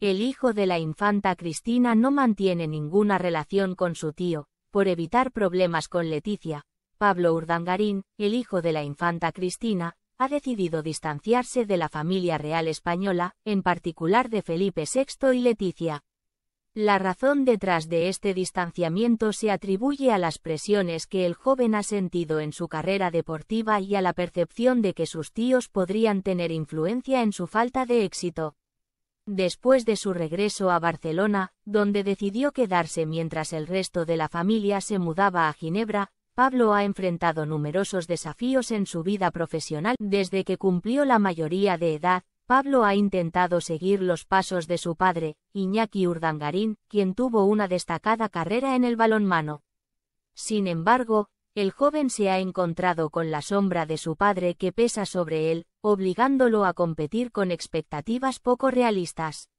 El hijo de la infanta Cristina no mantiene ninguna relación con su tío, por evitar problemas con Leticia. Pablo Urdangarín, el hijo de la infanta Cristina, ha decidido distanciarse de la familia real española, en particular de Felipe VI y Leticia. La razón detrás de este distanciamiento se atribuye a las presiones que el joven ha sentido en su carrera deportiva y a la percepción de que sus tíos podrían tener influencia en su falta de éxito después de su regreso a Barcelona, donde decidió quedarse mientras el resto de la familia se mudaba a Ginebra, Pablo ha enfrentado numerosos desafíos en su vida profesional. Desde que cumplió la mayoría de edad, Pablo ha intentado seguir los pasos de su padre, Iñaki Urdangarín, quien tuvo una destacada carrera en el balonmano. Sin embargo, el joven se ha encontrado con la sombra de su padre que pesa sobre él, obligándolo a competir con expectativas poco realistas.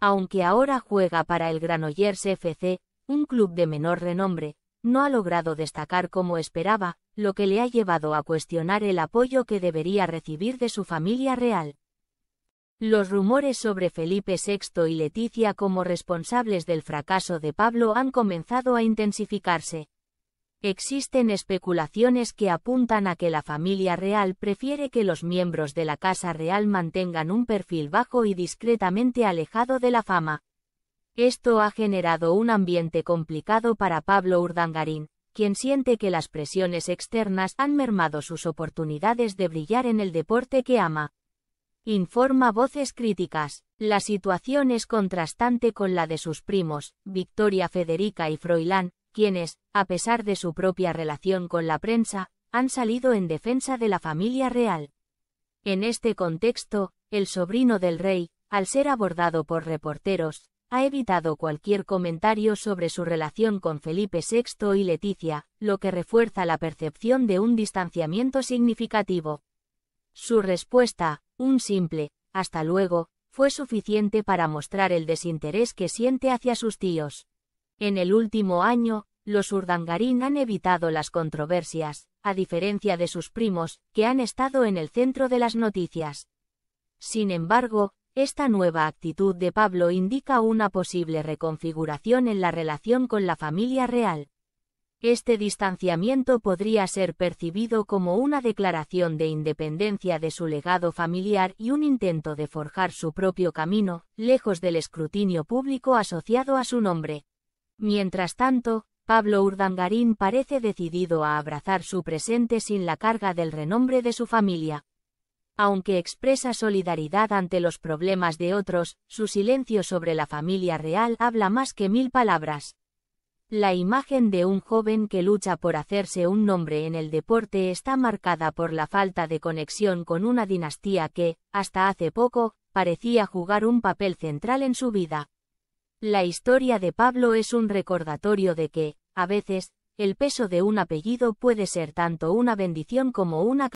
Aunque ahora juega para el Granollers FC, un club de menor renombre, no ha logrado destacar como esperaba, lo que le ha llevado a cuestionar el apoyo que debería recibir de su familia real. Los rumores sobre Felipe VI y Leticia como responsables del fracaso de Pablo han comenzado a intensificarse. Existen especulaciones que apuntan a que la familia real prefiere que los miembros de la Casa Real mantengan un perfil bajo y discretamente alejado de la fama. Esto ha generado un ambiente complicado para Pablo Urdangarín, quien siente que las presiones externas han mermado sus oportunidades de brillar en el deporte que ama. Informa voces críticas. La situación es contrastante con la de sus primos, Victoria Federica y Froilán, quienes, a pesar de su propia relación con la prensa, han salido en defensa de la familia real. En este contexto, el sobrino del rey, al ser abordado por reporteros, ha evitado cualquier comentario sobre su relación con Felipe VI y Leticia, lo que refuerza la percepción de un distanciamiento significativo. Su respuesta, un simple, hasta luego, fue suficiente para mostrar el desinterés que siente hacia sus tíos. En el último año, los Urdangarín han evitado las controversias, a diferencia de sus primos, que han estado en el centro de las noticias. Sin embargo, esta nueva actitud de Pablo indica una posible reconfiguración en la relación con la familia real. Este distanciamiento podría ser percibido como una declaración de independencia de su legado familiar y un intento de forjar su propio camino, lejos del escrutinio público asociado a su nombre. Mientras tanto, Pablo Urdangarín parece decidido a abrazar su presente sin la carga del renombre de su familia. Aunque expresa solidaridad ante los problemas de otros, su silencio sobre la familia real habla más que mil palabras. La imagen de un joven que lucha por hacerse un nombre en el deporte está marcada por la falta de conexión con una dinastía que, hasta hace poco, parecía jugar un papel central en su vida. La historia de Pablo es un recordatorio de que, a veces, el peso de un apellido puede ser tanto una bendición como una